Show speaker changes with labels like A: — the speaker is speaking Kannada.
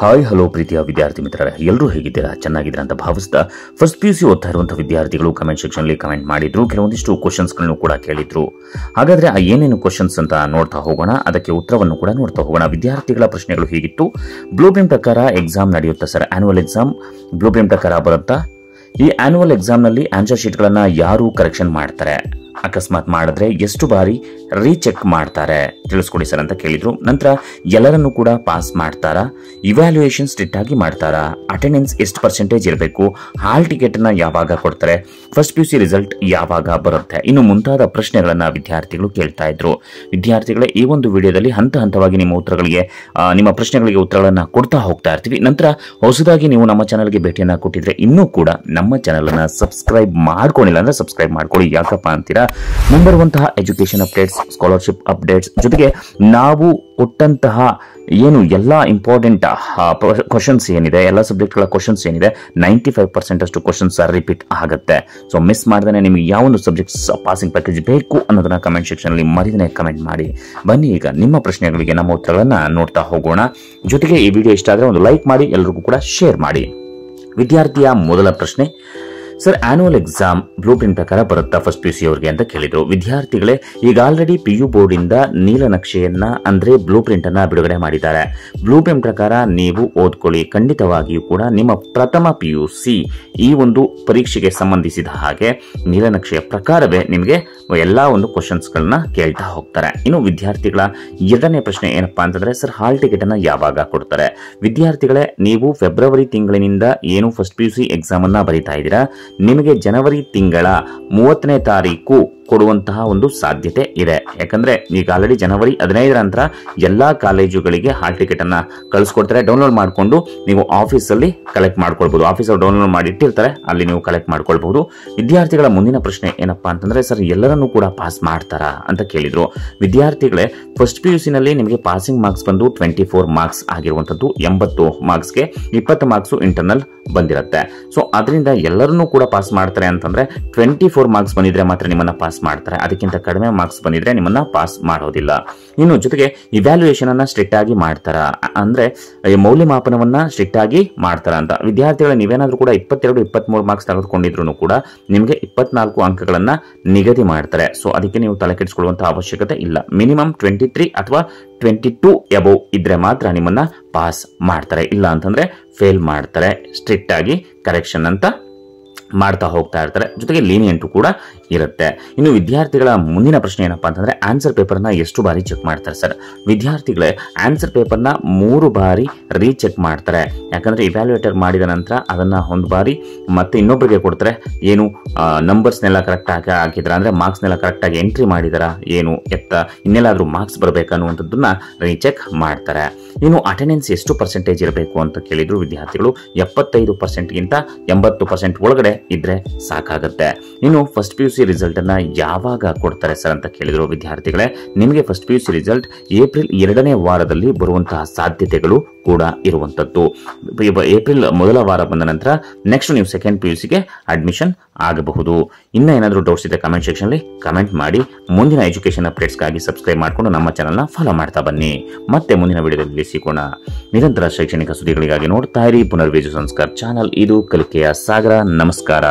A: ಹಾಯ್ ಹಲೋ ಪ್ರೀತಿಯ ವಿದ್ಯಾರ್ಥಿ ಮಿತ್ರರೇ ಎಲ್ಲರೂ ಹೇಗಿದ್ದೀರಾ ಚೆನ್ನಾಗಿದ್ದೀರಾ ಅಂತ ಭಾವಿಸ್ತಾ ಫಸ್ಟ್ ಪಿ ಯು ಸಿ ಓದ್ತಾ ಇರುವಂತಹ ವಿದ್ಯಾರ್ಥಿಗಳು ಕಮೆಂಟ್ ಸೆಕ್ಷನ್ಲಿ ಕಮೆಂಟ್ ಮಾಡಿದ್ರು ಕೆಲವೊಂದಿಷ್ಟು ಕ್ವಶನ್ಸ್ಗಳನ್ನು ಕೂಡ ಕೇಳಿದ್ರು ಹಾಗಾದ್ರೆ ಆ ಏನೇನು ಕ್ವಶನ್ಸ್ ಅಂತ ನೋಡ್ತಾ ಹೋಗೋಣ ಅದಕ್ಕೆ ಉತ್ತರವನ್ನು ಕೂಡ ನೋಡ್ತಾ ಹೋಗೋಣ ವಿದ್ಯಾರ್ಥಿಗಳ ಪ್ರಶ್ನೆಗಳು ಹೇಗಿತ್ತು ಬ್ಲೂ ಪ್ರಿಂಟ್ ಪ್ರಕಾರ ಎಕ್ಸಾಮ್ ನಡೆಯುತ್ತಾ sir annual exam blue print ಪ್ರಕಾರ ಬರುತ್ತಾ ಈ ಆ್ಯನ್ಯುವಲ್ ಎಕ್ಸಾಮ್ನಲ್ಲಿ ಆನ್ಸರ್ ಶೀಟ್ಗಳನ್ನು ಯಾರು ಕರೆಕ್ಷನ್ ಮಾಡ್ತಾರೆ ಅಕಸ್ಮಾತ್ ಮಾಡಿದ್ರೆ ಎಷ್ಟು ಬಾರಿ ರೀಚೆಕ್ ಮಾಡ್ತಾರೆ ತಿಳಿಸ್ಕೊಡಿ ಸರ್ ಅಂತ ಕೇಳಿದ್ರು ನಂತರ ಎಲ್ಲರನ್ನು ಕೂಡ ಪಾಸ್ ಮಾಡ್ತಾರಾ ಇವ್ಯಾಲ್ಯೂಯೇಷನ್ ಸ್ಟ್ರಿಕ್ಟ್ ಆಗಿ ಮಾಡ್ತಾರಾ ಅಟೆಂಡೆನ್ಸ್ ಎಷ್ಟು ಪರ್ಸೆಂಟೇಜ್ ಇರಬೇಕು ಹಾಲ್ ಟಿಕೆಟ್ ನ ಯಾವಾಗ ಕೊಡ್ತಾರೆ ಫಸ್ಟ್ ಪಿ ಸಿ ರಿಸಲ್ಟ್ ಯಾವಾಗ ಬರುತ್ತೆ ಇನ್ನು ಮುಂತಾದ ಪ್ರಶ್ನೆಗಳನ್ನು ವಿದ್ಯಾರ್ಥಿಗಳು ಕೇಳ್ತಾ ಇದ್ರು ವಿದ್ಯಾರ್ಥಿಗಳೇ ಈ ಒಂದು ವಿಡಿಯೋದಲ್ಲಿ ಹಂತ ಹಂತವಾಗಿ ನಿಮ್ಮ ಉತ್ತರಗಳಿಗೆ ನಿಮ್ಮ ಪ್ರಶ್ನೆಗಳಿಗೆ ಉತ್ತರಗಳನ್ನು ಕೊಡ್ತಾ ಹೋಗ್ತಾ ಇರ್ತೀವಿ ನಂತರ ಹೊಸದಾಗಿ ನೀವು ನಮ್ಮ ಚಾನಲ್ಗೆ ಭೇಟಿಯನ್ನು ಕೊಟ್ಟಿದ್ರೆ ಇನ್ನೂ ಕೂಡ ನಮ್ಮ ಚಾನಲನ್ನು ಸಬ್ಸ್ಕ್ರೈಬ್ ಮಾಡ್ಕೊಂಡಿಲ್ಲ ಅಂದ್ರೆ ಸಬ್ಸ್ಕ್ರೈಬ್ ಮಾಡ್ಕೊಳ್ಳಿ ಯಾಕಪ್ಪ ಅಂತೀರಾ ಮುಂಬರುವಂತಹ ಎಜುಕೇಶನ್ ಅಪ್ಡೇಟ್ಸ್ ಸ್ಕಾಲರ್ಶಿಪ್ ಅಪ್ಡೇಟ್ಸ್ ಜೊತೆಗೆ ನಾವು ಕೊಟ್ಟಂತಹ ಏನು ಎಲ್ಲ ಇಂಪಾರ್ಟೆಂಟ್ ಕ್ವಶನ್ಸ್ ಏನಿದೆ ಎಲ್ಲ ಸಬ್ಜೆಕ್ಟ್ಗಳ ಕ್ವಶನ್ಸ್ ಏನಿದೆ ನೈಂಟಿ ಫೈವ್ ಪರ್ಸೆಂಟ್ ಅಷ್ಟು ಕ್ವಶನ್ಸ್ ರಿಪೀಟ್ ಆಗುತ್ತೆ ಸೊ ಮಿಸ್ ಮಾಡ್ದೇ ನಿಮಗೆ ಯಾವೊಂದು ಸಬ್ಜೆಕ್ಟ್ ಪಾಸಿಂಗ್ ಪ್ಯಾಕೇಜ್ ಬೇಕು ಅನ್ನೋದನ್ನ ಕಮೆಂಟ್ ಅಲ್ಲಿ ಮರಿದಿನ ಕಮೆಂಟ್ ಮಾಡಿ ಬನ್ನಿ ಈಗ ನಿಮ್ಮ ಪ್ರಶ್ನೆಗಳಿಗೆ ನಮ್ಮ ಉತ್ತರಗಳನ್ನು ನೋಡ್ತಾ ಹೋಗೋಣ ಜೊತೆಗೆ ಈ ವಿಡಿಯೋ ಇಷ್ಟ ಆದ್ರೆ ಒಂದು ಲೈಕ್ ಮಾಡಿ ಎಲ್ರಿಗೂ ಕೂಡ ಶೇರ್ ಮಾಡಿ ವಿದ್ಯಾರ್ಥಿಯ ಮೊದಲ ಪ್ರಶ್ನೆ sir annual exam blue print ಪ್ರಕಾರ ಬರುತ್ತಾ ಫಸ್ಟ್ ಪಿ ಯು ಸಿ ಅವ್ರಿಗೆ ಅಂತ ಕೇಳಿದ್ರು ವಿದ್ಯಾರ್ಥಿಗಳೇ ಈಗ ಆಲ್ರೆಡಿ ಪಿ ಯು ಬೋರ್ಡ್ ಇಂದ ನಕ್ಷೆಯನ್ನ ಅಂದ್ರೆ ಬ್ಲೂ ಪ್ರಿಂಟ್ ಅನ್ನ ಬಿಡುಗಡೆ ಮಾಡಿದ್ದಾರೆ ಬ್ಲೂ ಪ್ರಿಂಟ್ ಪ್ರಕಾರ ನೀವು ಓದ್ಕೊಳ್ಳಿ ಖಂಡಿತವಾಗಿಯೂ ಕೂಡ ನಿಮ್ಮ ಪ್ರಥಮ ಪಿ ಯು ಸಿ ಈ ಒಂದು ಪರೀಕ್ಷೆಗೆ ಸಂಬಂಧಿಸಿದ ಹಾಗೆ ನೀಲನಕ್ಷೆಯ ಪ್ರಕಾರವೇ ನಿಮಗೆ ಎಲ್ಲಾ ಒಂದು ಕ್ವಶನ್ಸ್ಗಳನ್ನ ಕೇಳ್ತಾ ಹೋಗ್ತಾರೆ ಇನ್ನು ವಿದ್ಯಾರ್ಥಿಗಳ ಎರಡನೇ ಪ್ರಶ್ನೆ ಏನಪ್ಪಾ ಅಂತಂದ್ರೆ ಸರ್ ಹಾಲ್ ಟಿಕೆಟ್ ಅನ್ನ ಯಾವಾಗ ಕೊಡ್ತಾರೆ ವಿದ್ಯಾರ್ಥಿಗಳೇ ನೀವು ಫೆಬ್ರವರಿ ತಿಂಗಳಿನಿಂದ ಏನು first P U C exam ಅನ್ನ ಬರೀತಾ ಇದ್ದೀರಾ ನಿಮಗೆ ಜನವರಿ ತಿಂಗಳ ಮೂವತ್ತನೇ ತಾರೀಕು ಕೊಡುವಂತಹ ಒಂದು ಸಾಧ್ಯತೆ ಇದೆ ಯಾಕಂದ್ರೆ ಈಗ ಆಲ್ರೆಡಿ ಜನವರಿ ಹದಿನೈದರ ನಂತರ ಎಲ್ಲಾ ಕಾಲೇಜುಗಳಿಗೆ ಹಾಲ್ ಟಿಕೆಟ್ ಅನ್ನ ಕಳಿಸ್ಕೊಡ್ತಾರೆ ಡೌನ್ಲೋಡ್ ಮಾಡಿಕೊಂಡು ನೀವು ಆಫೀಸಲ್ಲಿ ಕಲೆಕ್ಟ್ ಮಾಡ್ಕೊಳ್ಬೋದು ಅಲ್ಲಿ ಡೌನ್ಲೋಡ್ ಮಾಡಿ ಇಟ್ಟಿರ್ತಾರೆ ಅಲ್ಲಿ ನೀವು ಕಲೆಕ್ಟ್ ಮಾಡ್ಕೊಳ್ಬಹುದು ವಿದ್ಯಾರ್ಥಿಗಳ ಮುಂದಿನ ಪ್ರಶ್ನೆ ಏನಪ್ಪಾ ಅಂತಂದ್ರೆ ಸರ್ ಎಲ್ಲರನ್ನೂ ಕೂಡ ಪಾಸ್ ಮಾಡ್ತಾರಾ ಅಂತ ಕೇಳಿದ್ರು ವಿದ್ಯಾರ್ಥಿಗಳೇ ಫಸ್ಟ್ ಪಿ ಯು ಸಿನಲ್ಲಿ ನಿಮಗೆ ಪಾಸಿಂಗ್ ಮಾರ್ಕ್ಸ್ ಬಂದು ಟ್ವೆಂಟಿ ಫೋರ್ ಮಾರ್ಕ್ಸ್ ಆಗಿರುವಂತದ್ದು ಎಂಬತ್ತು ಮಾರ್ಕ್ಸ್ಗೆ ಇಪ್ಪತ್ತು ಮಾರ್ಕ್ಸ್ ಇಂಟರ್ನಲ್ ಬಂದಿರುತ್ತೆ ಸೊ ಅದರಿಂದ ಎಲ್ಲರನ್ನೂ ಕೂಡ ಪಾಸ್ ಮಾಡ್ತಾರೆ ಅಂತಂದ್ರೆ ಟ್ವೆಂಟಿ ಫೋರ್ ಮಾರ್ಕ್ಸ್ ಬಂದಿದ್ರೆ ಮಾತ್ರ ನಿಮ್ಮನ್ನ ಪಾಸ್ ಮಾರ್ಕ್ಸ್ ಮಾಡ್ತಾರೆ ಅದಕ್ಕಿಂತ ಕಡಿಮೆ ಮಾರ್ಕ್ಸ್ ಬಂದಿದ್ರೆ ನಿಮ್ಮನ್ನ ಪಾಸ್ ಮಾಡೋದಿಲ್ಲ ಇನ್ನು ಜೊತೆಗೆ ಇವ್ಯಾಲ್ಯೂಯೇಷನ್ ಅನ್ನ ಸ್ಟ್ರಿಕ್ಟ್ ಆಗಿ ಮಾಡ್ತಾರ ಅಂದ್ರೆ ಮೌಲ್ಯಮಾಪನವನ್ನ ಸ್ಟ್ರಿಕ್ಟ್ ಆಗಿ ಮಾಡ್ತಾರ ಅಂತ ವಿದ್ಯಾರ್ಥಿಗಳ ನೀವೇನಾದ್ರೂ ಕೂಡ ಇಪ್ಪತ್ತೆರಡು ಮೂರು ಮಾರ್ಕ್ಸ್ ತೆಗೆದುಕೊಂಡಿದ್ರು ಕೂಡ ನಿಮಗೆ ಇಪ್ಪತ್ನಾಲ್ಕು ಅಂಕಗಳನ್ನ ನಿಗದಿ ಮಾಡ್ತಾರೆ ಸೊ ಅದಕ್ಕೆ ನೀವು ತಲೆ ಕೆಡಿಸಿಕೊಳ್ಳುವಂತಹ ಅವಶ್ಯಕತೆ ಇಲ್ಲ ಮಿನಿಮಮ್ ಟ್ವೆಂಟಿ ತ್ರೀ ಅಥವಾ ಟ್ವೆಂಟಿ ಟೂ ಎಬೋವ್ ಇದ್ರೆ ಮಾತ್ರ ನಿಮ್ಮನ್ನ ಪಾಸ್ ಮಾಡ್ತಾರೆ ಇಲ್ಲ ಅಂತಂದ್ರೆ ಫೇಲ್ ಮಾಡ್ತಾರೆ ಸ್ಟ್ರಿಕ್ಟ್ ಆಗಿ ಕರೆಕ್ಷನ್ ಅಂತ ಮಾಡ್ತಾ ಹೋಗ್ತಾ ಇರ್ತಾರೆ ಜೊತೆಗೆ ಲೀನಿಯಂಟು ಕೂಡ ಇರುತ್ತೆ ಇನ್ನು ವಿದ್ಯಾರ್ಥಿಗಳ ಮುಂದಿನ ಪ್ರಶ್ನೆ ಏನಪ್ಪ ಅಂತಂದ್ರೆ ಆನ್ಸರ್ ಪೇಪರ್ನ ಎಷ್ಟು ಬಾರಿ ಚೆಕ್ ಮಾಡ್ತಾರೆ ಸರ್ ವಿದ್ಯಾರ್ಥಿಗಳೇ ಆನ್ಸರ್ ಪೇಪರ್ನ ಮೂರು ಬಾರಿ ರೀಚೆಕ್ ಮಾಡ್ತಾರೆ ಯಾಕಂದ್ರೆ ಇವ್ಯಾಲ್ಯೂಯೇಟರ್ ಮಾಡಿದ ನಂತರ ಅದನ್ನ ಒಂದು ಬಾರಿ ಮತ್ತೆ ಇನ್ನೊಬ್ಬರಿಗೆ ಕೊಡ್ತಾರೆ ಏನು ನಂಬರ್ಸ್ನೆಲ್ಲ ಕರೆಕ್ಟ್ ಆಗಿ ಹಾಕಿದ್ರ ಅಂದ್ರೆ ಮಾರ್ಕ್ಸ್ನೆಲ್ಲ ಕರೆಕ್ಟಾಗಿ ಎಂಟ್ರಿ ಮಾಡಿದಾರ ಏನು ಎತ್ತ ಇನ್ನೆಲ್ಲಾದರೂ ಮಾರ್ಕ್ಸ್ ಅನ್ನುವಂಥದ್ದನ್ನ ರೀಚೆಕ್ ಮಾಡ್ತಾರೆ ಇನ್ನು ಅಟೆಂಡೆನ್ಸ್ ಎಷ್ಟು ಪರ್ಸೆಂಟೇಜ್ ಇರಬೇಕು ಅಂತ ಕೇಳಿದ್ರು ವಿದ್ಯಾರ್ಥಿಗಳು ಎಪ್ಪತ್ತೈದು ಪರ್ಸೆಂಟ್ಗಿಂತ ಎಂಬತ್ತು ಪರ್ಸೆಂಟ್ ಒಳಗಡೆ ಇದ್ರೆ ಸಾಕಾಗುತ್ತೆ ನೀನು ಫಸ್ಟ್ ಪಿ ಯು ಸಿ ಅನ್ನ ಯಾವಾಗ ಕೊಡ್ತಾರೆ ಸರ್ ಅಂತ ಕೇಳಿದ್ರು ವಿದ್ಯಾರ್ಥಿಗಳೇ ನಿಮಗೆ first P U C result April ಎರಡನೇ ವಾರದಲ್ಲಿ ಬರುವಂತಹ ಸಾಧ್ಯತೆಗಳು ಕೂಡ ಇರುವಂತದ್ದು ಏಪ್ರಿಲ್ ಮೊದಲ ವಾರ ಬಂದ ನಂತರ ನೆಕ್ಸ್ಟ್ ನೀವು ಸೆಕೆಂಡ್ ಪಿ ಯು ಸಿಗೆ ಅಡ್ಮಿಷನ್ ಆಗಬಹುದು ಇನ್ನೂ ಏನಾದರೂ ಡೌಟ್ಸ್ ಇದೆ ಕಮೆಂಟ್ ಅಲ್ಲಿ ಕಮೆಂಟ್ ಮಾಡಿ ಮುಂದಿನ ಎಜುಕೇಷನ್ ಅಪ್ಡೇಟ್ಸ್ಗಾಗಿ ಸಬ್ಸ್ಕ್ರೈಬ್ ಮಾಡಿಕೊಂಡು ನಮ್ಮ ಚಾನಲ್ನ ಫಾಲೋ ಮಾಡ್ತಾ ಬನ್ನಿ ಮತ್ತೆ ಮುಂದಿನ ವಿಡಿಯೋದಲ್ಲಿ ಸಿಗೋಣ ನಿರಂತರ ಶೈಕ್ಷಣಿಕ ಸುದ್ದಿಗಳಿಗಾಗಿ ನೋಡ್ತಾ ಇರಿ ಪುನರ್ವೇಜು ಸಂಸ್ಕಾರ ಚಾನಲ್ ಇದು ಕಲಿಕೆಯ ಸಾಗರ ನಮಸ್ಕಾರ